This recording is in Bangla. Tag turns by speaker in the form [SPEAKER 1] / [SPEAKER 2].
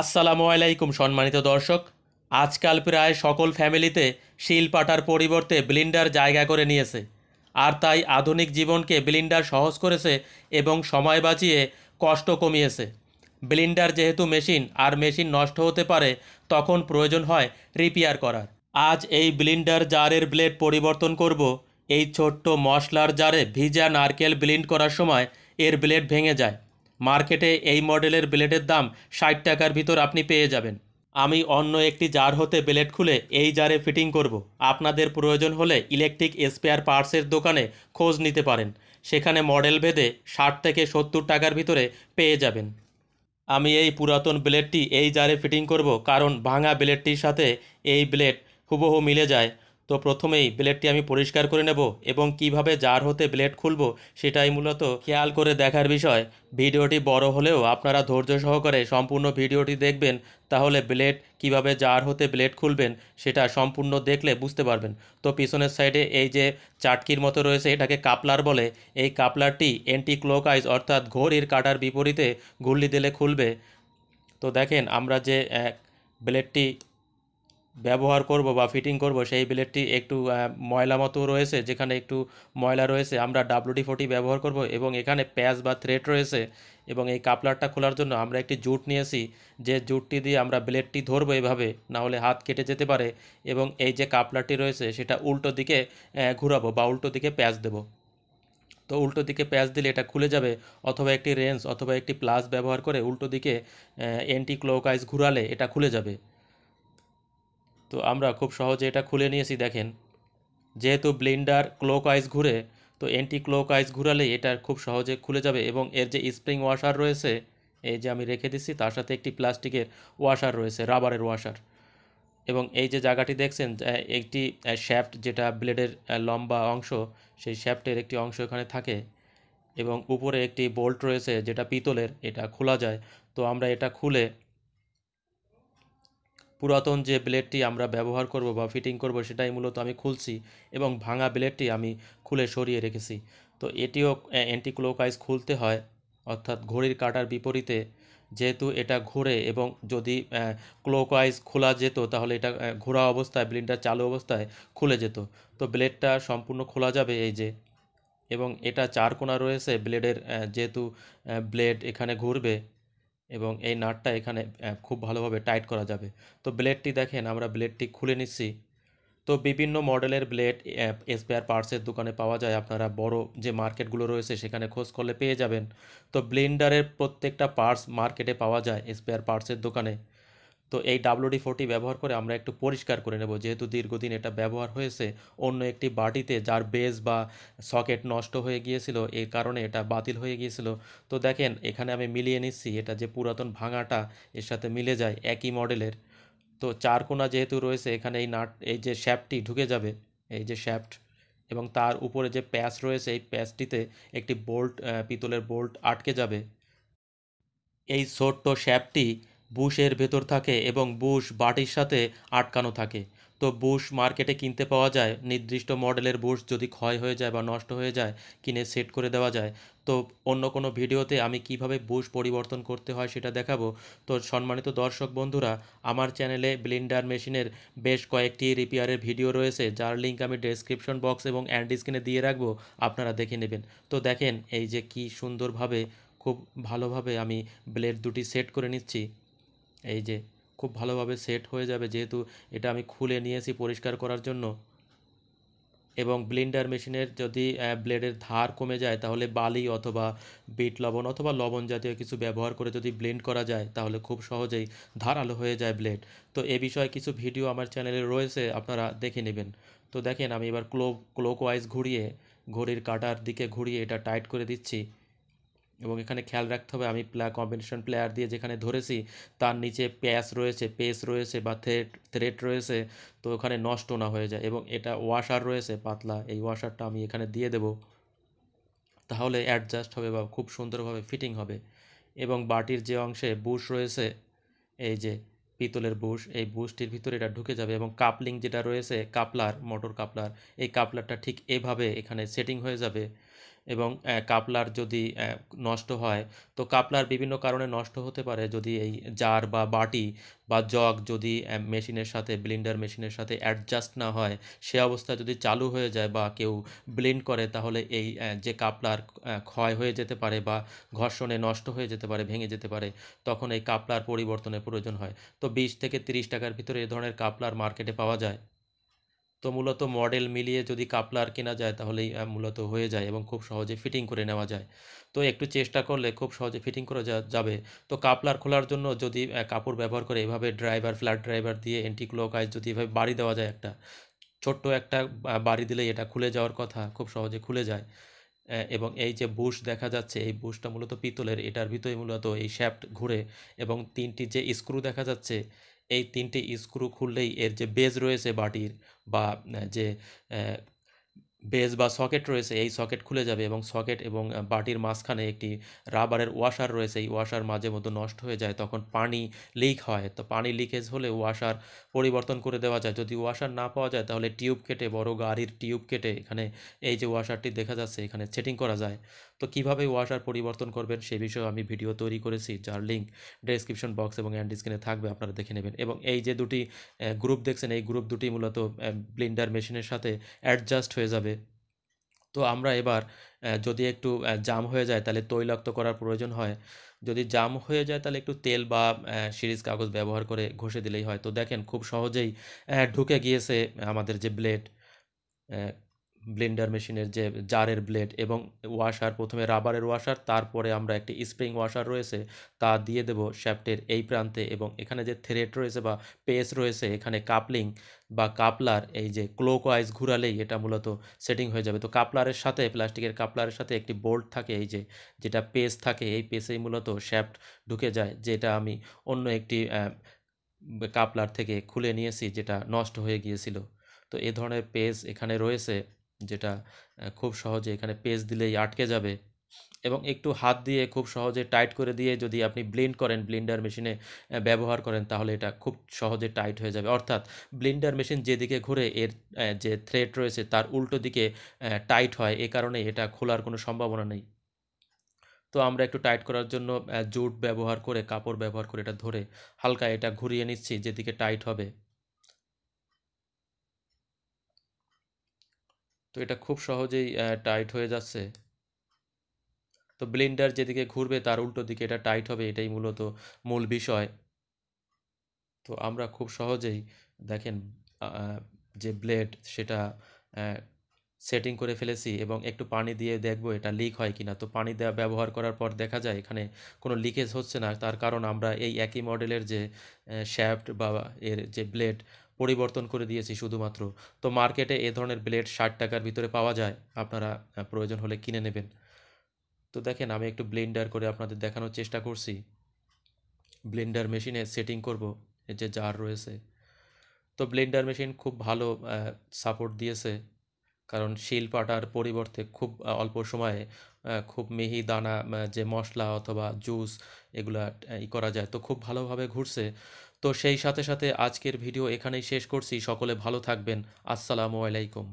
[SPEAKER 1] আসসালামু আলাইকুম সম্মানিত দর্শক আজকাল প্রায় সকল ফ্যামিলিতে শিলপাটার পরিবর্তে ব্লিন্ডার জায়গা করে নিয়েছে আর তাই আধুনিক জীবনকে ব্লিন্ডার সহজ করেছে এবং সময় বাঁচিয়ে কষ্ট কমিয়েছে ব্লিন্ডার যেহেতু মেশিন আর মেশিন নষ্ট হতে পারে তখন প্রয়োজন হয় রিপেয়ার করার আজ এই ব্লিন্ডার জারের ব্লেড পরিবর্তন করব এই ছোট্ট মশলার জারে ভিজা নারকেল ব্লিন্ড করার সময় এর ব্লেড ভেঙে যায় মার্কেটে এই মডেলের ব্লেডের দাম ষাট টাকার ভিতর আপনি পেয়ে যাবেন আমি অন্য একটি জার হতে ব্লেড খুলে এই জারে ফিটিং করব। আপনাদের প্রয়োজন হলে ইলেকট্রিক স্পেয়ার পার্টসের দোকানে খোঁজ নিতে পারেন সেখানে মডেল ভেদে ষাট থেকে সত্তর টাকার ভিতরে পেয়ে যাবেন আমি এই পুরাতন ব্লেডটি এই জারে ফিটিং করব কারণ ভাঙা ব্লেডটির সাথে এই ব্লেড হুবহু মিলে যায় তো প্রথমেই ব্লেডটি আমি পরিষ্কার করে নেব এবং কিভাবে জার হতে ব্লেড খুলব সেটাই মূলত খেয়াল করে দেখার বিষয় ভিডিওটি বড় হলেও আপনারা ধৈর্য সহকারে সম্পূর্ণ ভিডিওটি দেখবেন তাহলে ব্লেড কিভাবে জার হতে ব্লেড খুলবেন সেটা সম্পূর্ণ দেখলে বুঝতে পারবেন তো পিছনের সাইডে এই যে চাটকির মতো রয়েছে এটাকে কাপলার বলে এই কাপলারটি অ্যান্টি ক্লোকাইজ অর্থাৎ ঘড়ির কাটার বিপরীতে ঘুরলি দিলে খুলবে তো দেখেন আমরা যে ব্লেডটি ব্যবহার করব বা ফিটিং করব সেই ব্লেডটি একটু ময়লা মতো রয়েছে যেখানে একটু ময়লা রয়েছে আমরা ডাব্লুডি ফোর্টি ব্যবহার করব এবং এখানে প্যাচ বা থ্রেড রয়েছে এবং এই কাপলারটা খোলার জন্য আমরা একটি জুট নিয়েছি যে জুটটি দিয়ে আমরা ব্লেডটি ধরবো এভাবে না হলে হাত কেটে যেতে পারে এবং এই যে কাপলারটি রয়েছে সেটা উল্টো দিকে ঘুরাবো বা উল্টো দিকে প্যাচ দেবো তো উল্টো দিকে প্যাচ দিলে এটা খুলে যাবে অথবা একটি রেঞ্জ অথবা একটি প্লাস ব্যবহার করে উল্টো দিকে অ্যান্টি ক্লোকাইজ ঘুরালে এটা খুলে যাবে তো আমরা খুব সহজে এটা খুলে নিয়েছি দেখেন যেহেতু ব্লিন্ডার ক্লোক আইস ঘুরে তো অ্যান্টি আইস ঘুরালে এটা খুব সহজে খুলে যাবে এবং এর যে স্প্রিং ওয়াশার রয়েছে এই যে আমি রেখে দিচ্ছি তার সাথে একটি প্লাস্টিকের ওয়াশার রয়েছে রাবারের ওয়াশার এবং এই যে জায়গাটি দেখছেন একটি শ্যাফট যেটা ব্লেডের লম্বা অংশ সেই শ্যাফটের একটি অংশ এখানে থাকে এবং উপরে একটি বোল্ট রয়েছে যেটা পিতলের এটা খোলা যায় তো আমরা এটা খুলে পুরাতন যে ব্লেডটি আমরা ব্যবহার করব বা ফিটিং করব সেটাই মূলত আমি খুলছি এবং ভাঙা ব্লেডটি আমি খুলে সরিয়ে রেখেছি তো এটিও অ্যান্টিক্লোকাইজ খুলতে হয় অর্থাৎ ঘড়ির কাটার বিপরীতে যেহেতু এটা ঘুরে এবং যদি ক্লোকওয়াইজ খোলা যেত তাহলে এটা ঘোরা অবস্থায় ব্লিনটা চালু অবস্থায় খুলে যেত তো ব্লেডটা সম্পূর্ণ খোলা যাবে এই যে এবং এটা চার কোনা রয়েছে ব্লেডের যেহেতু ব্লেড এখানে ঘুরবে এবং এই নাটটা এখানে খুব ভালোভাবে টাইট করা যাবে তো ব্লেডটি দেখেন আমরা ব্লেডটি খুলে নিচ্ছি তো বিভিন্ন মডেলের ব্লেড স্পেয়ার পার্টসের দোকানে পাওয়া যায় আপনারা বড় যে মার্কেটগুলো রয়েছে সেখানে খোঁজ করলে পেয়ে যাবেন তো ব্লেন্ডারের প্রত্যেকটা পার্টস মার্কেটে পাওয়া যায় স্পেয়ার পার্টসের দোকানে তো এই ডাব্লুডি ফোরটি ব্যবহার করে আমরা একটু পরিষ্কার করে নেব যেহেতু দীর্ঘদিন এটা ব্যবহার হয়েছে অন্য একটি বাটিতে যার বেস বা সকেট নষ্ট হয়ে গিয়েছিল এর কারণে এটা বাতিল হয়ে গিয়েছিল তো দেখেন এখানে আমি মিলিয়ে নিচ্ছি এটা যে পুরাতন ভাঙাটা এর সাথে মিলে যায় একই মডেলের তো চার কোনা যেহেতু রয়েছে এখানে এই নাট এই যে শ্যাপটি ঢুকে যাবে এই যে শ্যাপট এবং তার উপরে যে প্যাচ রয়েছে এই প্যাচটিতে একটি বোল্ট পিতলের বোল্ট আটকে যাবে এই ছোট্ট শ্যাপটি বুশের ভেতর থাকে এবং বুশ বাটির সাথে আটকানো থাকে তো বুশ মার্কেটে কিনতে পাওয়া যায় নির্দিষ্ট মডেলের বুশ যদি ক্ষয় হয়ে যায় বা নষ্ট হয়ে যায় কিনে সেট করে দেওয়া যায় তো অন্য কোনো ভিডিওতে আমি কিভাবে বুশ পরিবর্তন করতে হয় সেটা দেখাবো তো সম্মানিত দর্শক বন্ধুরা আমার চ্যানেলে ব্লিন্ডার মেশিনের বেশ কয়েকটি রিপেয়ারের ভিডিও রয়েছে যার লিঙ্ক আমি ডেসক্রিপশন বক্স এবং অ্যান্ড স্ক্রিনে দিয়ে রাখবো আপনারা দেখে নেবেন তো দেখেন এই যে কি সুন্দরভাবে খুব ভালোভাবে আমি ব্লেড দুটি সেট করে নিচ্ছি এই যে খুব ভালোভাবে সেট হয়ে যাবে যেহেতু এটা আমি খুলে নিয়েছি পরিষ্কার করার জন্য এবং ব্লিন্ডার মেশিনের যদি ব্লেডের ধার কমে যায় তাহলে বালি অথবা বিট লবণ অথবা লবণ জাতীয় কিছু ব্যবহার করে যদি ব্লেন্ড করা যায় তাহলে খুব সহজেই ধারালো হয়ে যায় ব্লেড তো এ বিষয়ে কিছু ভিডিও আমার চ্যানেলে রয়েছে আপনারা দেখে নেবেন তো দেখেন আমি এবার ক্লো ক্লোক ওয়াইজ ঘুরিয়ে ঘড়ির কাটার দিকে ঘুরিয়ে এটা টাইট করে দিচ্ছি এবং এখানে খেয়াল রাখতে হবে আমি প্লা কম্বিনেশন প্লেয়ার দিয়ে যেখানে ধরেছি তার নিচে প্যাস রয়েছে পেস রয়েছে বা থ্রেট থ্রেট রয়েছে তো ওখানে নষ্ট না হয়ে যায় এবং এটা ওয়াশার রয়েছে পাতলা এই ওয়াশারটা আমি এখানে দিয়ে দেব তাহলে অ্যাডজাস্ট হবে বা খুব সুন্দরভাবে ফিটিং হবে এবং বাটির যে অংশে বুশ রয়েছে এই যে পিতলের বুশ এই বুশটির ভিতরে এটা ঢুকে যাবে এবং কাপলিং যেটা রয়েছে কাপলার মোটর কাপলার এই কাপলারটা ঠিক এভাবে এখানে সেটিং হয়ে যাবে এবং কাপলার যদি নষ্ট হয় তো কাপলার বিভিন্ন কারণে নষ্ট হতে পারে যদি এই জার বা বাটি বা জগ যদি মেশিনের সাথে ব্লিন্ডার মেশিনের সাথে অ্যাডজাস্ট না হয় সে অবস্থা যদি চালু হয়ে যায় বা কেউ ব্লিন্ড করে তাহলে এই যে কাপলার ক্ষয় হয়ে যেতে পারে বা ঘর্ষণে নষ্ট হয়ে যেতে পারে ভেঙে যেতে পারে তখন এই কাপলার পরিবর্তনের প্রয়োজন হয় তো বিশ থেকে তিরিশ টাকার ভিতরে এ ধরনের কাপলার মার্কেটে পাওয়া যায় তো মূলত মডেল মিলিয়ে যদি কাপলার কেনা যায় তাহলেই মূলত হয়ে যায় এবং খুব সহজে ফিটিং করে নেওয়া যায় তো একটু চেষ্টা করলে খুব সহজে ফিটিং করা যাবে তো কাপলার খোলার জন্য যদি কাপড় ব্যবহার করে এভাবে ড্রাইভার ফ্ল্যাট ড্রাইভার দিয়ে অ্যান্টিক্লকওয়াইজ যদি এভাবে বাড়ি দেওয়া যায় একটা ছোট্ট একটা বাড়ি দিলে এটা খুলে যাওয়ার কথা খুব সহজে খুলে যায় এবং এই যে বুশ দেখা যাচ্ছে এই বুশটা মূলত পিতলের এটার ভিতরে মূলত এই শ্যাফট ঘুরে এবং তিনটি যে স্ক্রু দেখা যাচ্ছে এই তিনটি স্ক্রু খুললেই এর যে বেজ রয়েছে বাটির বা যে বেজ বা সকেট রয়েছে এই সকেট খুলে যাবে এবং সকেট এবং বাটির মাঝখানে একটি রাবারের ওয়াশার রয়েছে এই ওয়াশার মাঝে মধ্যে নষ্ট হয়ে যায় তখন পানি লিক হয় তো পানি লিকেজ হলে ওয়াশার পরিবর্তন করে দেওয়া যায় যদি ওয়াশার না পাওয়া যায় তাহলে টিউব কেটে বড় গাড়ির টিউব কেটে এখানে এই যে ওয়াশারটি দেখা যাচ্ছে এখানে সেটিং করা যায় তো কিভাবে ওয়াশার পরিবর্তন করবেন সেই বিষয়ে আমি ভিডিও তৈরি করেছি যার লিঙ্ক ডেসক্রিপশন বক্স এবং অ্যান্ড স্ক্রিনে থাকবে আপনারা দেখে নেবেন এবং এই যে দুটি গ্রুপ দেখছেন এই গ্রুপ দুটি মূলত ব্লিন্ডার মেশিনের সাথে অ্যাডজাস্ট হয়ে যাবে তো আমরা এবার যদি একটু জাম হয়ে যায় তাহলে তৈলাক্ত করার প্রয়োজন হয় যদি জাম হয়ে যায় তাহলে একটু তেল বা সিরিজ কাগজ ব্যবহার করে ঘষে দিলেই হয় তো দেখেন খুব সহজেই ঢুকে গিয়েছে আমাদের যে ব্লেড ব্লেন্ডার মেশিনের যে জারের ব্লেড এবং ওয়াশার প্রথমে রাবারের ওয়াশার তারপরে আমরা একটি স্প্রিং ওয়াশার রয়েছে তা দিয়ে দেব শ্যাফটের এই প্রান্তে এবং এখানে যে থ্রেড রয়েছে বা পেস রয়েছে এখানে কাপলিং বা কাপলার এই যে ক্লোক ওয়াইজ ঘুরালেই এটা মূলত সেটিং হয়ে যাবে তো কাপলারের সাথে প্লাস্টিকের কাপলারের সাথে একটি বোল্ট থাকে এই যে যেটা পেস থাকে এই পেসেই মূলত শ্যাফট ঢুকে যায় যেটা আমি অন্য একটি কাপলার থেকে খুলে নিয়েছি যেটা নষ্ট হয়ে গিয়েছিল তো এ ধরনের পেজ এখানে রয়েছে যেটা খুব সহজে এখানে পেজ দিলেই আটকে যাবে এবং একটু হাত দিয়ে খুব সহজে টাইট করে দিয়ে যদি আপনি ব্লেন্ড করেন ব্লিন্ডার মেশিনে ব্যবহার করেন তাহলে এটা খুব সহজে টাইট হয়ে যাবে অর্থাৎ ব্লিন্ডার মেশিন যেদিকে ঘুরে এর যে থ্রেড রয়েছে তার উল্টো দিকে টাইট হয় এ কারণে এটা খোলার কোনো সম্ভাবনা নেই তো আমরা একটু টাইট করার জন্য জুট ব্যবহার করে কাপড় ব্যবহার করে এটা ধরে হালকা এটা ঘুরিয়ে নিচ্ছি যেদিকে টাইট হবে তো এটা খুব সহজেই টাইট হয়ে যাচ্ছে তো ব্লেন্ডার যেদিকে ঘুরবে তার উল্টো দিকে এটা টাইট হবে এটাই মূলত মূল বিষয় তো আমরা খুব সহজেই দেখেন যে ব্লেড সেটা সেটিং করে ফেলেছি এবং একটু পানি দিয়ে দেখব এটা লিক হয় কি না তো পানি দেওয়া ব্যবহার করার পর দেখা যায় এখানে কোনো লিকেজ হচ্ছে না তার কারণ আমরা এই একই মডেলের যে শ্যাফ্ট বা এর যে ব্লেড পরিবর্তন করে দিয়েছি শুধুমাত্র তো মার্কেটে এ ধরনের ব্লেড ষাট টাকার ভিতরে পাওয়া যায় আপনারা প্রয়োজন হলে কিনে নেবেন তো দেখেন আমি একটু ব্লেন্ডার করে আপনাদের দেখানোর চেষ্টা করছি ব্লেন্ডার মেশিনে সেটিং করব এর যে জার রয়েছে তো ব্লেন্ডার মেশিন খুব ভালো সাপোর্ট দিয়েছে কারণ শিল পাটার পরিবর্তে খুব অল্প সময়ে খুব মিহি দানা যে মশলা অথবা জুস এগুলা ই করা যায় তো খুব ভালোভাবে ঘুরছে তো সেই সাথে সাথে আজকের ভিডিও এখানেই শেষ করছি সকলে ভালো থাকবেন আসসালামু আলাইকুম